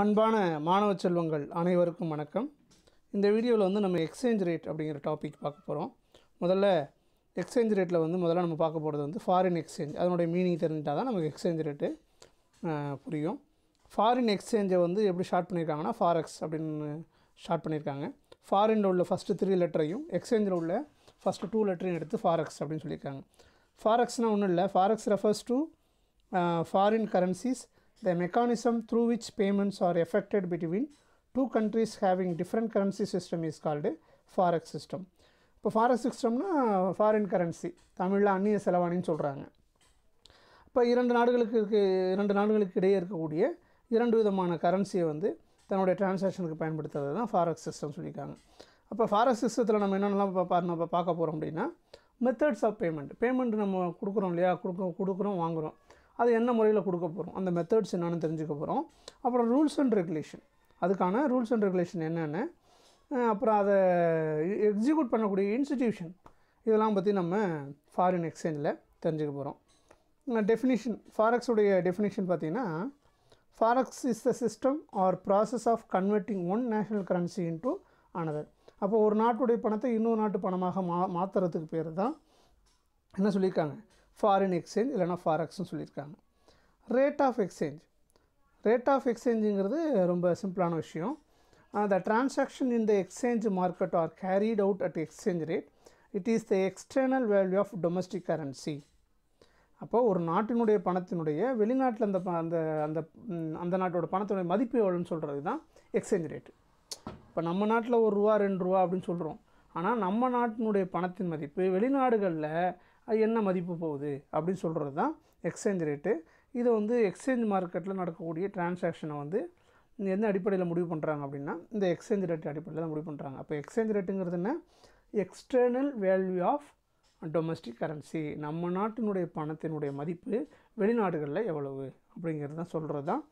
அன்பான மாணவ செல்வங்கள் அனைவருக்கும் வணக்கம் இந்த வீடியோவில் வந்து நம்ம எக்ஸ்சேஞ்ச் ரேட் அப்படிங்கிற டாபிக் பார்க்க போகிறோம் முதல்ல எக்ஸ்சேஞ்ச் ரேட்டில் வந்து முதல்ல நம்ம பார்க்க போகிறது வந்து ஃபாரின் எக்ஸ்சேஞ்ச் அதனுடைய மீனிங் தெரிஞ்சிட்டால் தான் நமக்கு எக்ஸ்சேஞ்ச் ரேட்டு புரியும் ஃபாரின் எக்ஸ்சேஞ்சை வந்து எப்படி ஷார்ட் பண்ணியிருக்காங்கன்னா ஃபாரெக்ஸ் அப்படின்னு ஷார்ட் பண்ணியிருக்காங்க ஃபாரினில் உள்ள ஃபஸ்ட்டு த்ரீ லெட்டரையும் எக்ஸ்சேஞ்சில் உள்ள ஃபஸ்ட்டு டூ லெட்டரையும் எடுத்து ஃபாரெக்ஸ் அப்படின்னு சொல்லியிருக்காங்க ஃபாரெக்ஸ்னால் ஒன்றும் இல்லை forex refers to foreign currencies the mechanism through which payments are effected between two countries having different currency system is called forex system இப்போ ஃபாரக்ஸ் சிஸ்டம்னா ஃபாரின் கரன்சி தமிழில் அந்நிய செலவாணின்னு சொல்கிறாங்க இப்போ இரண்டு நாடுகளுக்கு இருக்கு இரண்டு நாடுகளுக்கு இடையே இருக்கக்கூடிய இரண்டு விதமான கரன்சியை வந்து தன்னுடைய டிரான்சாக்ஷனுக்கு பயன்படுத்துறது தான் ஃபாரக்ஸ் சிஸ்டம் சொல்லியிருக்காங்க அப்போ ஃபாரக்ஸ் சிஸ்டத்தில் நம்ம என்னென்னலாம் இப்போ நம்ம பார்க்க போகிறோம் அப்படின்னா மெத்தட்ஸ் ஆஃப் பேமெண்ட் பேமெண்ட் நம்ம கொடுக்குறோம் இல்லையா கொடுக்க கொடுக்குறோம் வாங்குகிறோம் அது என்ன முறையில் கொடுக்க போகிறோம் அந்த மெத்தட்ஸ் என்னென்னு தெரிஞ்சுக்க போகிறோம் அப்புறம் ரூல்ஸ் அண்ட் ரெகுலேஷன் அதுக்கான ரூல்ஸ் அண்ட் ரெகுலேஷன் என்னென்னு அப்புறம் அதை எக்ஸிக்யூட் பண்ணக்கூடிய இன்ஸ்டிடியூஷன் இதெல்லாம் பற்றி நம்ம ஃபாரின் எக்ஸ்சேஞ்சில் தெரிஞ்சுக்க போகிறோம் டெஃபினிஷன் ஃபாரக்ஸுடைய டெஃபினிஷன் பார்த்திங்கன்னா forex is the system or process of converting one national currency into ஆனது அப்போ ஒரு நாட்டுடைய பணத்தை இன்னொரு நாட்டு பணமாக மா மாற்றுறதுக்கு பேர் தான் என்ன சொல்லியிருக்காங்க ஃபாரின் எக்ஸ்சேஞ்ச் இல்லைனா ஃபாரெக்ஸ்னு சொல்லியிருக்காங்க rate of exchange rate of எக்ஸ்சேஞ்சுங்கிறது ரொம்ப சிம்பிளான விஷயம் the transaction in the exchange market are carried out at exchange rate it is the external value of domestic currency அப்போது ஒரு நாட்டினுடைய பணத்தினுடைய வெளிநாட்டில் அந்த அந்த அந்த அந்த நாட்டோட பணத்தினுடைய மதிப்பு எவ்வளோன்னு சொல்கிறது தான் எக்ஸ்சேஞ்ச் ரேட்டு இப்போ நம்ம நாட்டில் ஒரு ரூபா ரெண்டு ரூபா அப்படின்னு சொல்கிறோம் ஆனால் நம்ம நாட்டினுடைய பணத்தின் மதிப்பு வெளிநாடுகளில் அது என்ன மதிப்பு போகுது அப்படின்னு சொல்கிறது தான் எக்ஸ்சேஞ்ச் ரேட்டு இதை வந்து எக்ஸ்சேஞ்ச் மார்க்கெட்டில் நடக்கக்கூடிய டிரான்சாக்ஷனை வந்து என்ன அடிப்படையில் முடிவு பண்ணுறாங்க அப்படின்னா இந்த எக்ஸ்சேஞ்ச் ரேட் அடிப்படையில் தான் முடிவு பண்ணுறாங்க அப்போ எக்ஸ்சேஞ்ச் ரேட்டுங்கிறது என்ன external value of domestic currency நம்ம நாட்டினுடைய பணத்தினுடைய மதிப்பு வெளிநாடுகளில் எவ்வளவு அப்படிங்கிறது தான் சொல்கிறது தான்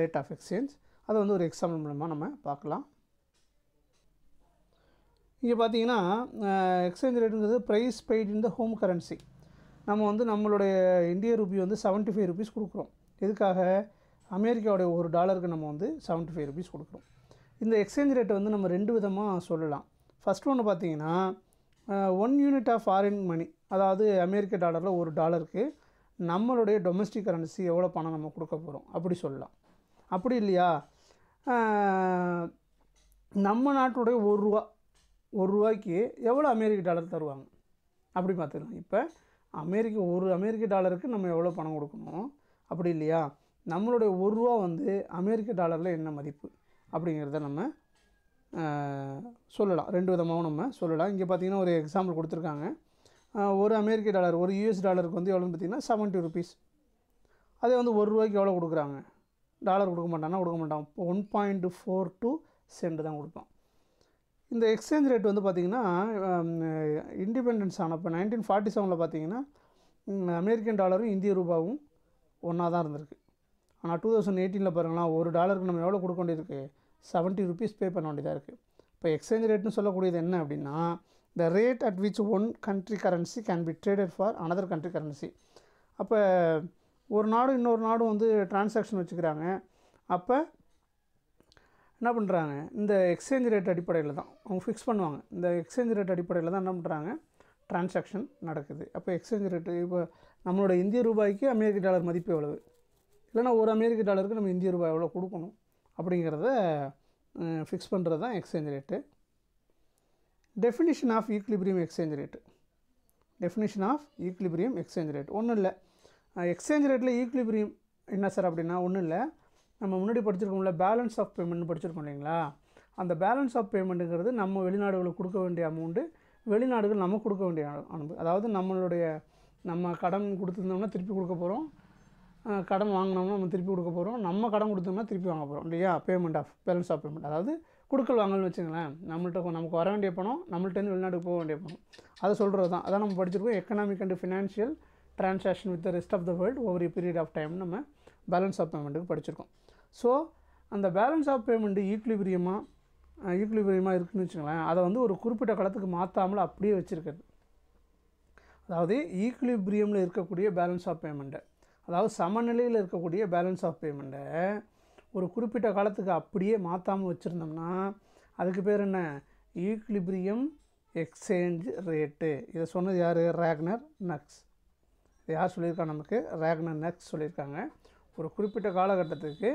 ரேட் ஆஃப் எக்ஸ்சேஞ்ச் அதை வந்து ஒரு எக்ஸாம்பிள் மூலமாக நம்ம பார்க்கலாம் இங்கே பார்த்தீங்கன்னா எக்ஸ்சேஞ்ச் ரேட்டுங்கிறது price paid in the home currency நம்ம வந்து நம்மளுடைய இந்திய ரூபி வந்து செவன்ட்டி ஃபைவ் ருபீஸ் கொடுக்குறோம் எதுக்காக அமெரிக்காவுடைய ஒரு டாலருக்கு நம்ம வந்து செவன்ட்டி ஃபைவ் ருபீஸ் கொடுக்குறோம் இந்த எக்ஸ்சேஞ்ச் ரேட்டை வந்து நம்ம ரெண்டு விதமாக சொல்லலாம் ஃபஸ்ட் ஒன்று பார்த்தீங்கன்னா one unit of foreign money அதாவது அமெரிக்க டாலரில் ஒரு டாலருக்கு நம்மளுடைய டொமஸ்டிக் கரன்சி எவ்வளோ பணம் நம்ம கொடுக்க போகிறோம் அப்படி சொல்லலாம் அப்படி இல்லையா நம்ம நாட்டுடைய ஒரு ரூபா ஒரு ரூபாய்க்கு எவ்வளோ அமெரிக்க டாலர் தருவாங்க அப்படி பார்த்துக்கலாம் இப்போ அமெரிக்க ஒரு அமெரிக்க டாலருக்கு நம்ம எவ்வளோ பணம் கொடுக்கணும் அப்படி இல்லையா நம்மளுடைய ஒரு ரூபா வந்து அமெரிக்க டாலரில் என்ன மதிப்பு அப்படிங்கிறத நம்ம சொல்லலாம் ரெண்டு விதமாகவும் நம்ம சொல்லலாம் இங்கே பார்த்திங்கன்னா ஒரு எக்ஸாம்பிள் கொடுத்துருக்காங்க ஒரு அமெரிக்க டாலர் ஒரு யூஎஸ் டாலருக்கு வந்து எவ்வளோன்னு பார்த்திங்கன்னா செவன்ட்டி ருபீஸ் அதே வந்து ஒரு ரூபாய்க்கு எவ்வளோ கொடுக்குறாங்க டாலர் கொடுக்க மாட்டானா கொடுக்க மாட்டான் one point four two cent தான் கொடுப்பான் இந்த எக்ஸ்சேஞ்ச் ரேட் வந்து பார்த்திங்கன்னா இண்டிபெண்டன்ஸ் ஆனப்போ நைன்டீன் ஃபார்ட்டி செவனில் பார்த்தீங்கன்னா அமெரிக்கன் டாலரும் இந்திய ரூபாவும் ஒன்றா தான் இருந்திருக்கு ஆனால் டூ தௌசண்ட் எயிட்டீனில் பாருங்களா ஒரு டாலருக்கு நம்ம எவ்வளோ கொடுக்க வேண்டியிருக்கு செவன்ட்டி ருபீஸ் பே பண்ண வேண்டியதாக இருக்குது இப்போ எக்ஸ்சேஞ்ச் ரேட்னு சொல்லக்கூடியது என்ன அப்படின்னா the rate at which one country currency can be traded for another country currency அப்போ ஒரு நாடும் இன்னொரு நாடும் வந்து டிரான்சாக்ஷன் வச்சுக்கிறாங்க அப்போ என்ன பண்ணுறாங்க இந்த எக்ஸ்சேஞ்ச் ரேட் அடிப்படையில் தான் அவங்க ஃபிக்ஸ் பண்ணுவாங்க இந்த எக்ஸ்சேஞ்ச் ரேட் அடிப்படையில் தான் என்ன பண்ணுறாங்க ட்ரான்சாக்ஷன் நடக்குது அப்போ எக்ஸ்சேஞ்ச் ரேட்டு இப்போ நம்மளோட இந்திய ரூபாய்க்கு அமெரிக்க டாலர் மதிப்பு எவ்வளவு இல்லைனா ஒரு அமெரிக்க டாலருக்கு நம்ம இந்திய ரூபாய் எவ்வளோ கொடுக்கணும் அப்படிங்கிறத ஃபிக்ஸ் பண்ணுறது தான் exchange rate definition of equilibrium exchange rate definition of equilibrium exchange rate ஒன்றும் இல்லை எக்ஸ்சேஞ்ச் ரேட்டில் ஈக்லிபிரியம் என்ன சார் அப்படின்னா ஒன்றும் இல்லை நம்ம முன்னாடி படிச்சிருக்கோம்ல பேலன்ஸ் ஆஃப் பேமெண்ட் படிச்சிருக்கோம் இல்லைங்களா அந்த பேலன்ஸ் ஆஃப் பேமெண்ட்டுங்கிறது நம்ம வெளிநாடுகளுக்கு கொடுக்க வேண்டிய அமௌண்ட்டு வெளிநாடுகள் நம்ம கொடுக்க வேண்டிய அனுப்பு அதாவது நம்மளுடைய நம்ம கடன் கொடுத்துருந்தோம்னா திருப்பி கொடுக்க போகிறோம் கடன் வாங்கினோம்னா நம்ம திருப்பி கொடுக்க போகிறோம் நம்ம கடன் கொடுத்தோம்னா திருப்பி வாங்க போகிறோம் இல்லையா payment of balance of payment அதாவது கொடுக்கல் வாங்கல்னு வச்சுங்களேன் நம்மள்ட்ட நமக்கு வர வேண்டிய பணம் நம்மள்ட்டேருந்து வெளிநாடுக்கு போக வேண்டிய பணம் அதை சொல்கிறது தான் அதான் நம்ம படிச்சிருக்கோம் economic and financial transaction with the rest of the world over a period of time நம்ம பேலன்ஸ் ஆஃப் பேமெண்ட்டுக்கு படிச்சிருக்கோம் ஸோ அந்த பேலன்ஸ் ஆஃப் பேமெண்ட்டு ஈக்குலிபிரியமாக ஈக்குலிபிரியமாக இருக்குதுன்னு வச்சுக்கோங்களேன் அதை வந்து ஒரு குறிப்பிட்ட காலத்துக்கு மாற்றாமல் அப்படியே வச்சுருக்கிறது அதாவது ஈக்குலிபிரியமில் இருக்கக்கூடிய பேலன்ஸ் ஆஃப் பேமெண்ட்டை அதாவது சமநிலையில் இருக்கக்கூடிய பேலன்ஸ் ஆஃப் பேமெண்ட்டை ஒரு குறிப்பிட்ட காலத்துக்கு அப்படியே மாற்றாமல் வச்சுருந்தோம்னா அதுக்கு பேர் என்ன ஈக்லிபிரியம் எக்ஸ்சேஞ்ச் ரேட்டு இதை சொன்னது யார் ரேக்னர் நக்ஸ் யார் சொல்லியிருக்காங்க நமக்கு ரேக்னர் நக்ஸ் சொல்லியிருக்காங்க ஒரு குறிப்பிட்ட காலகட்டத்துக்கு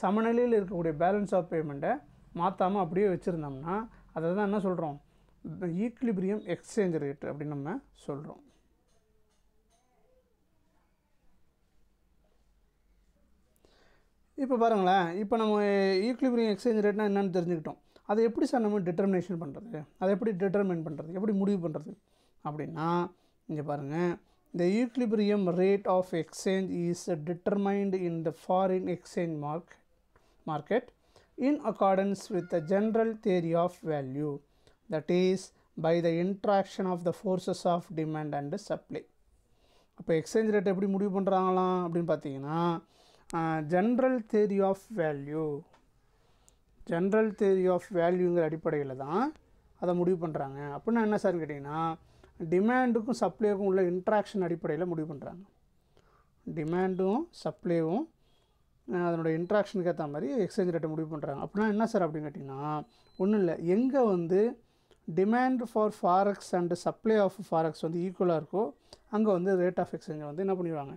சமநிலையில் இருக்கக்கூடிய பேலன்ஸ் ஆஃப் பேமெண்ட்டை மாற்றாமல் அப்படியே வச்சுருந்தோம்னா அதை தான் என்ன சொல்கிறோம் ஈக்லிபிரியம் எக்ஸ்சேஞ்ச் ரேட் அப்படின்னு நம்ம சொல்கிறோம் இப்போ பாருங்களேன் இப்போ நம்ம ஈக்லிபிரியம் எக்ஸ்சேஞ்ச் ரேட்னா என்னென்னு தெரிஞ்சுக்கிட்டோம் அதை எப்படி சார் நம்ம டிட்டர்மினேஷன் பண்ணுறது அதை எப்படி டிட்டர்மின் பண்ணுறது எப்படி முடிவு பண்ணுறது அப்படின்னா இங்கே பாருங்கள் the equilibrium rate of exchange is determined in the foreign exchange mark market in accordance with the general theory of value, that is, by the interaction of the forces of demand and supply. அப்போ exchange rate எப்படி முடிவு பண்ணுறாங்களாம் அப்படின்னு பார்த்தீங்கன்னா general theory of value general theory of வேல்யூங்கிற அடிப்படையில் தான் அதை முடிவு பண்ணுறாங்க அப்படின்னா என்ன சார் கேட்டிங்கன்னா டிமாண்டுக்கும் சப்ளைக்கும் உள்ள இன்ட்ராக்ஷன் அடிப்படையில் முடிவு பண்ணுறாங்க டிமாண்டும் சப்ளைவும் அதனோட இன்ட்ராக்ஷனுக்கு ஏற்ற மாதிரி எக்ஸ்சேஞ்ச் ரேட்டை முடிவு பண்ணுறாங்க அப்படின்னா என்ன சார் அப்படின்னு கேட்டிங்கன்னா ஒன்றும் இல்லை எங்கே வந்து demand for forex and supply of forex வந்து ஈக்குவலாக இருக்கோ அங்கே வந்து ரேட் ஆஃப் எக்ஸ்சேஞ்சை வந்து என்ன பண்ணிடுவாங்க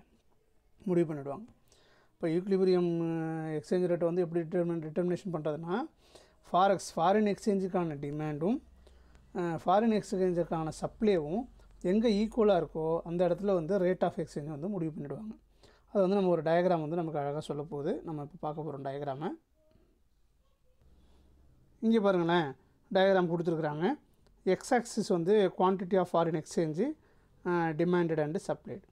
முடிவு பண்ணிவிடுவாங்க இப்போ ஈக்குலிபிரியம் எக்ஸ்சேஞ்ச் ரேட்டை வந்து எப்படி டிட்டர்மின் டிட்டர்மினேஷன் பண்ணுறதுன்னா ஃபாரக்ஸ் ஃபாரின் எக்ஸ்சேஞ்சுக்கான டிமாண்டும் ஃபாரின் எக்ஸ்சேஞ்சுக்கான சப்ளேவும் எங்கே ஈக்குவலாக இருக்கோ அந்த இடத்துல வந்து ரேட் ஆஃப் எக்ஸ்சேஞ்சை வந்து முடிவு பண்ணிவிடுவாங்க அது வந்து நம்ம ஒரு டயக்ராம் வந்து நமக்கு அழகாக சொல்ல போகுது நம்ம இப்போ பார்க்க போகிறோம் டயக்ராமு இங்கே பாருங்களேன் டயக்ராம் கொடுத்துருக்குறாங்க எக்ஸ் ஆக்சிஸ் வந்து quantity of foreign exchange demanded and supplied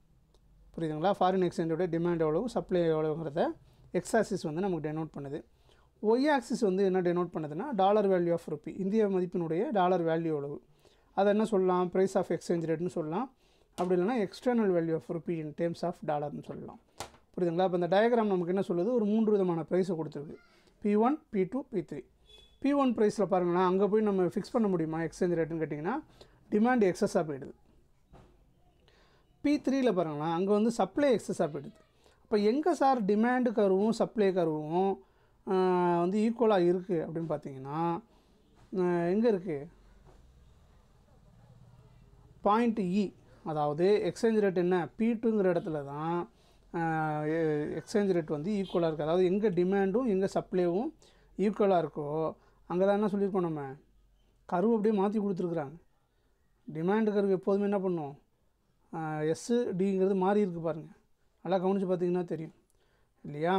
புரியுதுங்களா ஃபாரின் எக்ஸ்சேஞ்சோட டிமாண்ட் எவ்வளவு சப்ளை எவ்வளோங்கிறத எக்ஸ் ஆக்சிஸ் வந்து நமக்கு டெனோட் பண்ணுது ஒய் ஆக்சிஸ் வந்து என்ன டெனோட் பண்ணுதுன்னா டாலர் வேல்யூ ஆஃப் ருப்பி இந்திய மதிப்பினுடைய டாலர் வேல்யூ எவ்வளவு அதை என்ன சொல்லலாம் ப்ரைஸ் ஆஃப் எக்ஸ்சேஞ்ச் ரேட்னு சொல்லலாம் அப்படி இல்லைனா external value of rupee in terms of டாலர்னு சொல்லலாம் புரியுதுங்களா அப்போ இந்த டயக்ராம் நமக்கு என்ன சொல்லுது ஒரு மூன்று விதமான ப்ரைஸை கொடுத்துருக்கு P one P two P three P one ப்ரைஸில் பாருங்கன்னா அங்கே போய் நம்ம ஃபிக்ஸ் பண்ண முடியுமா எக்ஸ்சேஞ்ச் ரேட்டுன்னு கேட்டிங்கன்னா டிமாண்ட் எக்ஸஸாக போயிடுது பி த்ரீயில் பாருங்கன்னா அங்கே வந்து சப்ளை எக்ஸஸாக போயிடுது அப்போ எங்கே சார் டிமாண்டு கருவும் சப்ளை கருவும் வந்து ஈக்குவலாக இருக்குது அப்படின்னு பார்த்தீங்கன்னா எங்கே இருக்குது பாயிண்ட் இ e. அதாவது எக்ஸ்சேஞ்ச் ரேட் என்ன பீட்டுங்கிற இடத்துல தான் எக்ஸ்சேஞ்ச் ரேட் வந்து ஈக்குவலாக இருக்குது அதாவது எங்கே டிமாண்டும் எங்கே சப்ளைவும் ஈக்குவலாக இருக்கோ அங்கே தான் என்ன சொல்லியிருக்கோம் நம்ம கருவு அப்படியே மாற்றி கொடுத்துருக்குறாங்க டிமாண்டு கருவு எப்போதுமே என்ன பண்ணும் எஸ்ஸு டிங்கிறது மாறி இருக்குது பாருங்கள் நல்லா கவனித்து பார்த்தீங்கன்னா தெரியும் இல்லையா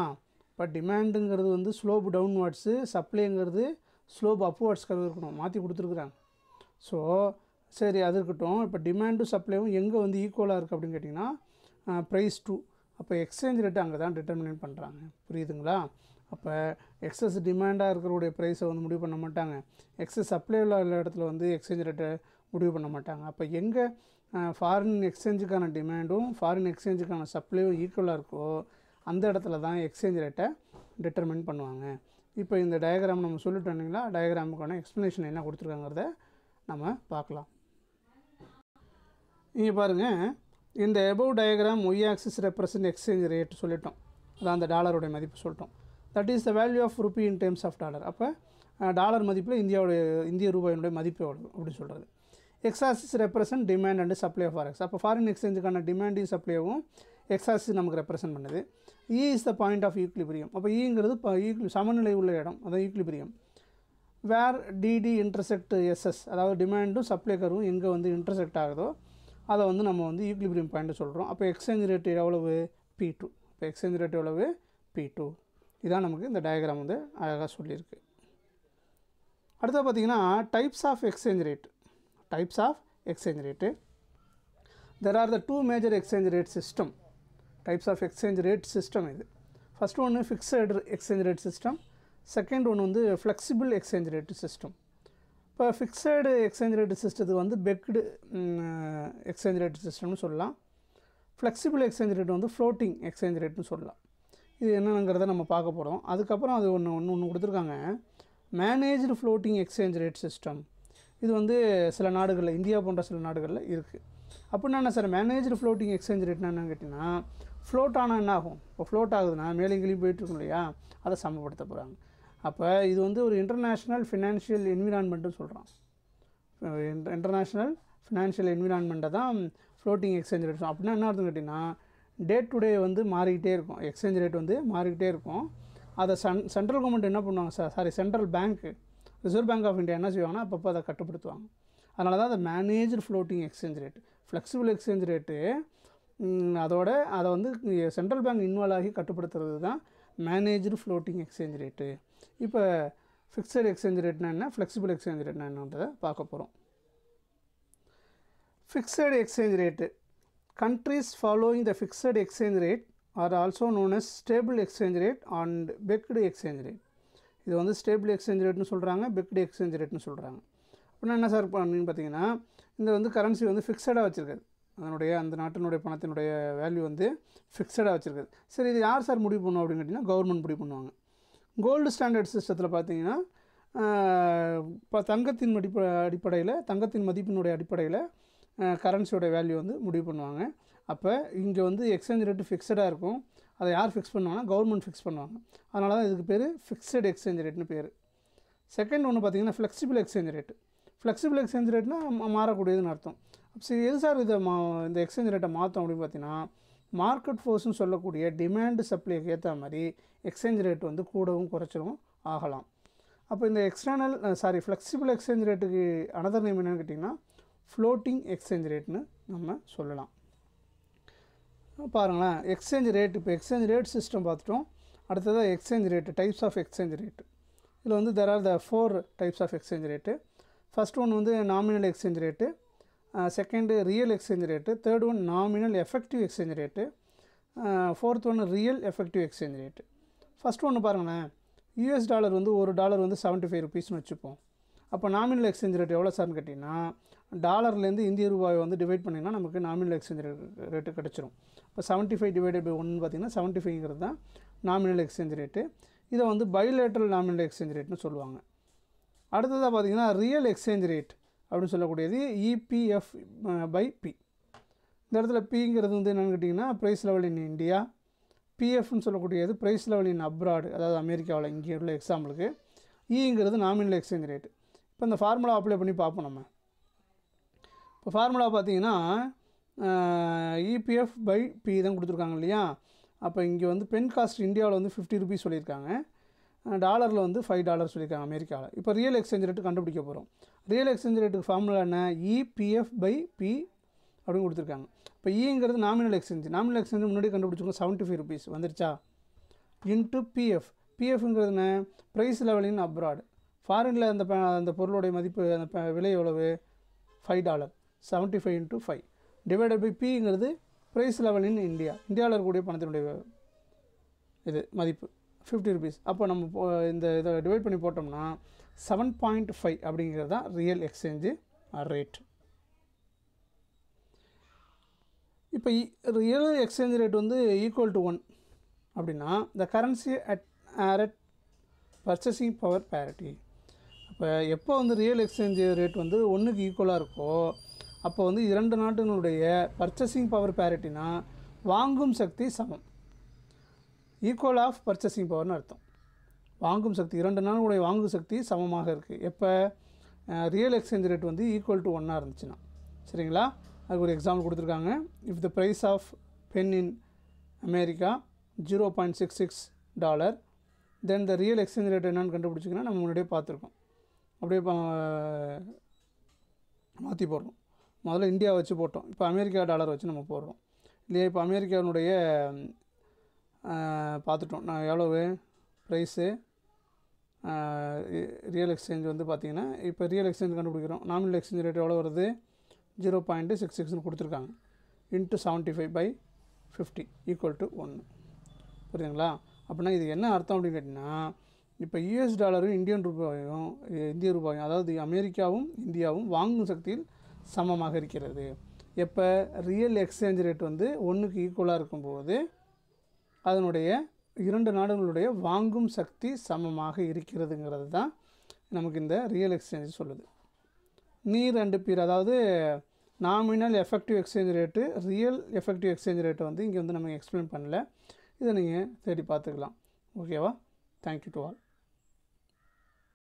இப்போ டிமாண்டுங்கிறது வந்து ஸ்லோப் டவுன்வார்ட்ஸு சப்ளைங்கிறது ஸ்லோப் அப்வார்ட்ஸ் கருவு இருக்கணும் மாற்றி கொடுத்துருக்குறாங்க ஸோ சரி அது இருக்கட்டும் இப்போ டிமாண்டும் சப்ளையும் எங்கே வந்து ஈக்குவலாக இருக்குது அப்படின்னு கேட்டிங்கன்னா ப்ரைஸ் டூ அப்போ எக்ஸ்சேஞ்ச் ரேட்டு அங்கே தான் டிட்டர்மினேட் பண்ணுறாங்க புரியுதுங்களா அப்போ எக்ஸஸ் டிமாண்டாக இருக்கிறவுடைய ப்ரைஸை வந்து முடிவு பண்ண மாட்டாங்க எக்ஸஸ் சப்ளை உள்ள இடத்துல வந்து எக்ஸ்சேஞ்ச் ரேட்டை முடிவு பண்ண மாட்டாங்க அப்போ எங்கே ஃபாரின் எக்ஸ்சேஞ்சுக்கான டிமாண்டும் ஃபாரின் எக்ஸ்சேஞ்சுக்கான சப்ளையும் ஈக்குவலாக இருக்கோ அந்த இடத்துல தான் எக்ஸ்சேஞ்ச் ரேட்டை டிட்டர்மின் பண்ணுவாங்க இப்போ இந்த டயக்ராம் நம்ம சொல்லிட்டோம் இல்லைங்களா டயக்ராமுக்கான எக்ஸ்ப்ளனேஷன் என்ன கொடுத்துருக்காங்கிறத நம்ம பார்க்கலாம் இங்கே பாருங்கள் இந்த above diagram Y axis represent exchange rate சொல்லிட்டோம் அதான் அந்த டாலருடைய மதிப்பு சொல்லிட்டோம் that is the value of rupee in terms of dollar அப்போ டாலர் மதிப்பில் இந்தியாவுடைய இந்திய ரூபாயினுடைய மதிப்பு எவ்வளோ அப்படின்னு சொல்கிறது X axis represent demand and supply of forex அப்போ ஃபாரின் எக்ஸ்சேஞ்சுக்கான டிமாண்டையும் சப்ளைவும் எக்ஸாசிஸ் நமக்கு ரெப்ரசன்ட் பண்ணுது E is the point of equilibrium அப்போ ஈங்கிறது இப்போ ஈக்லி சமநிலை உள்ள இடம் அதான் equilibrium where DD intersect SS அதாவது டிமாண்டும் சப்ளை கருவும் எங்கே வந்து இன்டர்செக்ட் ஆகுதோ அதை வந்து நம்ம வந்து ஈக்லிபிரியம் பாயிண்ட் சொல்கிறோம் அப்போ எக்ஸ்சேஞ்ச் ரேட் எவ்வளவு பி டூ இப்போ எக்ஸ்சேஞ்ச் ரேட் எவ்வளவு பி டூ இதான் நமக்கு இந்த டயக்ராம் வந்து அழகாக சொல்லியிருக்கு அடுத்தது பார்த்திங்கன்னா types of exchange rate types of exchange rate there are the two major exchange rate system types of exchange rate system இது ஃபஸ்ட் ஒன்று fixed exchange rate system second ஒன்று வந்து ஃப்ளெக்சிபிள் எக்ஸ்சேஞ்ச் ரேட் சிஸ்டம் இப்போ fixed exchange rate சிஸ்டத்துக்கு வந்து pegged exchange rate சிஸ்டம்னு சொல்லலாம் flexible exchange rate வந்து ஃப்ளோட்டிங் எக்ஸ்சேஞ்ச் ரேட்னு சொல்லலாம் இது என்னங்கிறத நம்ம பார்க்க போகிறோம் அதுக்கப்புறம் அது ஒன்று ஒன்று ஒன்று கொடுத்துருக்காங்க managed floating exchange rate system இது வந்து சில நாடுகளில் இந்தியா போன்ற சில நாடுகளில் இருக்குது அப்படின்னா என்ன சார் மேனேஜ்டு ஃப்ளோட்டிங் எக்ஸ்சேஞ்ச் ரேட்னா என்னென்னு கேட்டிங்கன்னா ஃப்ளோட் ஆனால் என்ன ஆகும் இப்போ ஃப்ளோட் ஆகுதுன்னா மேலே கீழே போயிட்டுருக்கும் இல்லையா அதை சமப்படுத்த போகிறாங்க அப்போ இது வந்து ஒரு இன்டர்நேஷ்னல் ஃபினான்ஷியல் என்விரான்மெண்ட்டுன்னு சொல்கிறான் இன்டர்நேஷ்னல் ஃபினான்ஷியல் என்விரான்மெண்ட்டை தான் ஃப்ளோட்டிங் எக்ஸ்சேஞ்ச் ரேட் அப்படின்னா என்ன அர்த்தம் கேட்டிங்கன்னா டே டு டே வந்து மாறிக்கிட்டே இருக்கும் எக்ஸ்சேஞ்ச் ரேட் வந்து மாறிக்கிட்டே இருக்கும் அதை சென் சென்ட்ரல் கவர்மெண்ட் என்ன பண்ணுவாங்க sir sorry central bank reserve bank of India என்ன செய்வாங்கன்னா அப்பப்போ அதை கட்டுப்படுத்துவாங்க அதனால தான் அதை manage floating exchange rate flexible exchange rate அதோட அதை வந்து சென்ட்ரல் பேங்க் இன்வால்வ் ஆகி கட்டுப்படுத்துறது தான் மேனேஜர் ஃப்ளோட்டிங் எக்ஸ்சேஞ்ச் ரேட்டு இப்போ ஃபிக்ஸட் எக்ஸ்சேஞ்ச் ரேட்னா என்ன ஃப்ளெக்சிபிள் எக்ஸ்சேஞ்ச் ரேட்னா என்னன்றதை பார்க்க போகிறோம் fixed exchange rate countries following the fixed exchange rate are also known as stable exchange rate and pegged exchange rate இது வந்து ஸ்டேபிள் எக்ஸ்சேஞ்ச் ரேட்னு சொல்கிறாங்க பெக்டு எக்ஸ்சேஞ்ச் ரேட்னு சொல்கிறாங்க அப்படின்னா என்ன சார் அப்படின்னு பார்த்தீங்கன்னா இந்த வந்து கரன்சி வந்து ஃபிக்ஸடாக வச்சுருக்குது அதனுடைய அந்த நாட்டினுடைய பணத்தினுடைய வேல்யூ வந்து ஃபிக்ஸடாக வச்சுருக்குது சரி இது யார் சார் முடிவு பண்ணும் அப்படின்னு கேட்டிங்கன்னா கவர்மெண்ட் முடிவு பண்ணுவாங்க கோல்டு ஸ்டாண்டர்ட் சிஸ்டத்தில் பார்த்தீங்கன்னா இப்போ தங்கத்தின் மடிப்ப அடிப்படையில் தங்கத்தின் மதிப்பினுடைய அடிப்படையில் கரன்சியோட வேல்யூ வந்து முடிவு பண்ணுவாங்க அப்போ இங்கே வந்து எக்ஸ்சேஞ்ச் ரேட்டு ஃபிக்ஸடாக இருக்கும் அதை யார் ஃபிக்ஸ் பண்ணுவாங்கன்னா கவர்மெண்ட் ஃபிக்ஸ் பண்ணுவாங்க அதனால தான் இதுக்கு பேர் ஃபிக்ஸட் எக்ஸ்சேஞ்ச் ரேட்னு பேர் செகண்ட் ஒன்று பார்த்திங்கன்னா flexible exchange rate flexible exchange ரேட்னா மாறக்கூடியதுன்னு அர்த்தம் சரி எது சார் இதை மா இந்த எக்ஸ்சேஞ்ச் ரேட்டை மாற்றோம் அப்படின்னு பார்த்தீங்கன்னா மார்க்கெட் ஃபோர்ஸ்னு சொல்லக்கூடிய டிமாண்டு சப்ளைக்கு ஏற்ற மாதிரி எக்ஸ்சேஞ்ச் ரேட் வந்து கூடவும் குறைச்சவும் ஆகலாம் அப்போ இந்த எக்ஸ்டர்னல் சாரி ஃப்ளெக்சிபிள் எக்ஸ்சேஞ்ச் ரேட்டுக்கு அனதர் நேம் என்னென்னு கேட்டிங்கன்னா ஃப்ளோட்டிங் எக்ஸ்சேஞ்ச் ரேட்னு நம்ம சொல்லலாம் பாருங்களேன் எக்ஸ்சேஞ்ச் ரேட் இப்போ எக்ஸ்சேஞ்ச் ரேட் சிஸ்டம் பார்த்துட்டோம் அடுத்ததாக exchange rate types of exchange rate இதில் வந்து there are the four types of exchange rate first one வந்து nominal exchange rate second real exchange rate third one nominal effective exchange rate fourth ஒன்று real effective exchange rate first ஒன்று பாருங்களேன் US dollar வந்து ஒரு dollar வந்து seventy five ருபீஸ்னு வச்சுப்போம் அப்போ nominal exchange rate எவ்வளோ சார்னு கேட்டிங்கன்னா டாலர்லேருந்து இந்திய ரூபாய் வந்து டிவைட் பண்ணிங்கன்னா நமக்கு நாமினல் எக்ஸ்சேஞ்ச் ரேட்டு கிடச்சிரும் இப்போ செவன்ட்டி ஃபைவ் டிவைடட் பை ஒன்று பார்த்திங்கன்னா செவன்ட்டி ஃபைவ்ங்கிறது தான் நாமினல் எக்ஸ்சேஞ்ச் ரேட்டு இதை வந்து பயோலேட்ரல் நாமினல் எக்ஸ்சேஞ்ச் ரேட்னு சொல்லுவாங்க அடுத்ததாக பார்த்திங்கன்னா ரியல் எக்ஸ்சேஞ்ச் ரேட் அப்படின்னு சொல்லக்கூடியது இபிஎஃப் பை பி இந்த இடத்துல பிங்கிறது வந்து என்னென்னு கேட்டிங்கன்னா ப்ரைஸ் லெவல் இன் இந்தியா பிஎஃப்னு சொல்லக்கூடியது ப்ரைஸ் லெவல் இன் அப்ராடு அதாவது அமெரிக்காவில் இங்கே உள்ள எக்ஸாம்பிளுக்கு இங்கிறது நாமினல் எக்ஸ்சேஞ்ச் ரேட்டு இப்போ இந்த ஃபார்முலா அப்ளை பண்ணி பார்ப்போம் நம்ம இப்போ ஃபார்முலா பார்த்தீங்கன்னா இபிஎஃப் பை பி தான் கொடுத்துருக்காங்க இல்லையா அப்போ இங்கே வந்து பென் காஸ்ட் இந்தியாவில் வந்து ஃபிஃப்டி ருபீஸ் சொல்லியிருக்காங்க டாலரில் வந்து ஃபைவ் டாலர் சொல்லியிருக்காங்க அமெரிக்காவில் இப்போ ரியல் எக்ஸ்சேஞ்ச் ரேட்டு கண்டுபிடிக்க போகிறோம் ரியல் எக்ஸ்சேஞ்ச் ரேட்டுக்கு ஃபார்முலா என்ன இபிஎஃப் பை பி அப்படின்னு கொடுத்துருக்காங்க இப்போ இங்கிறது e nominal exchange nominal exchange முன்னாடி கண்டுபிடிச்சிக்கோங்க செவன்ட்டி ஃபைவ் ருபீஸ் வந்துருச்சா இன்ட்டு பிஎஃப் பிஎஃப்ங்கிறது என்ன ப்ரைஸ் லெவலின் அப்ராட் ஃபாரினில் அந்த அந்த பொருளுடைய மதிப்பு அந்த விலை எவ்வளவு five dollar seventy five into five divided by பிங்கிறது ப்ரைஸ் லெவலின் இந்தியா இந்தியாவில் இருக்கக்கூடிய பணத்தினுடைய இது மதிப்பு ஃபிஃப்டி ருபீஸ் அப்போ நம்ம இந்த இதை டிவைட் பண்ணி போட்டோம்னா செவன் பாயிண்ட் ஃபைவ் அப்படிங்கிறது தான் ரியல் எக்ஸ்சேஞ்சு ரேட் இப்போ ரியல் எக்ஸ்சேஞ்ச் ரேட் வந்து ஈக்குவல் டு ஒன் அப்படின்னா the currency at are at purchasing power parity இப்போ எப்போ வந்து ரியல் எக்ஸ்சேஞ்ச் ரேட் வந்து ஒன்றுக்கு ஈக்குவலாக இருக்கோ அப்போ வந்து இரண்டு நாட்டினுடைய பர்ச்சேசிங் பவர் பேரிட்டினா வாங்கும் சக்தி சமம் ஈக்குவல் ஆஃப் பர்ச்சேசிங் பவர்னு அர்த்தம் வாங்கும் சக்தி இரண்டு நாளுடைய வாங்கும் சக்தி சமமாக இருக்குது எப்போ ரியல் எக்ஸ்சேஞ்ச் ரேட் வந்து ஈக்குவல் டு ஒன்னாக இருந்துச்சுன்னா சரிங்களா அதுக்கு ஒரு எக்ஸாம்பிள் கொடுத்துருக்காங்க if the price of pen in America zero point six six dollar then the real exchange rate என்னென்னு கண்டுபிடிச்சிங்கன்னா நம்ம முன்னாடியே பார்த்துருக்கோம் அப்படியே மாற்றி போடுறோம் முதல்ல இந்தியா வச்சு போட்டோம் இப்போ அமெரிக்கா டாலர் வச்சு நம்ம போடுறோம் இல்லையா இப்போ அமெரிக்காவினுடைய பார்த்துட்டோம் நான் எவ்வளவு ப்ரைஸு ரியல் எக்ஸ்சேஞ்ச் வந்து பார்த்திங்கன்னா இப்போ ரியல் எக்ஸ்சேஞ்ச் கண்டுபிடிக்கிறோம் நாமினல் எக்ஸ்சேஞ்ச் ரேட் எவ்வளோ வருது ஜீரோ பாயிண்ட்டு சிக்ஸ் சிக்ஸ்னு கொடுத்துருக்காங்க into seventy five by fifty equal to ஒன்று புரியுதுங்களா அப்படின்னா இது என்ன அர்த்தம் அப்படின்னு கேட்டிங்கன்னா இப்போ யூஎஸ் டாலரும் இந்தியன் ரூபாயும் இந்திய ரூபாயும் அதாவது அமெரிக்காவும் இந்தியாவும் வாங்கும் சக்தியில் சமமாக இருக்கிறது எப்போ ரியல் எக்ஸ்சேஞ்ச் ரேட் வந்து ஒன்றுக்கு ஈக்குவலாக இருக்கும்போது அதனுடைய இரண்டு நாடுகளுடைய வாங்கும் சக்தி சமமாக இருக்கிறதுங்கிறது தான் நமக்கு இந்த ரியல் எக்ஸ்சேஞ்ச் சொல்லுது நீர் அண்டு பீர் அதாவது nominal effective exchange rate real effective exchange ரேட்டை வந்து இங்கே வந்து நம்ம எக்ஸ்பிளைன் பண்ணல இதை நீங்கள் தேடி பார்த்துக்கலாம் ஓகேவா தேங்க்யூ டு ஆல்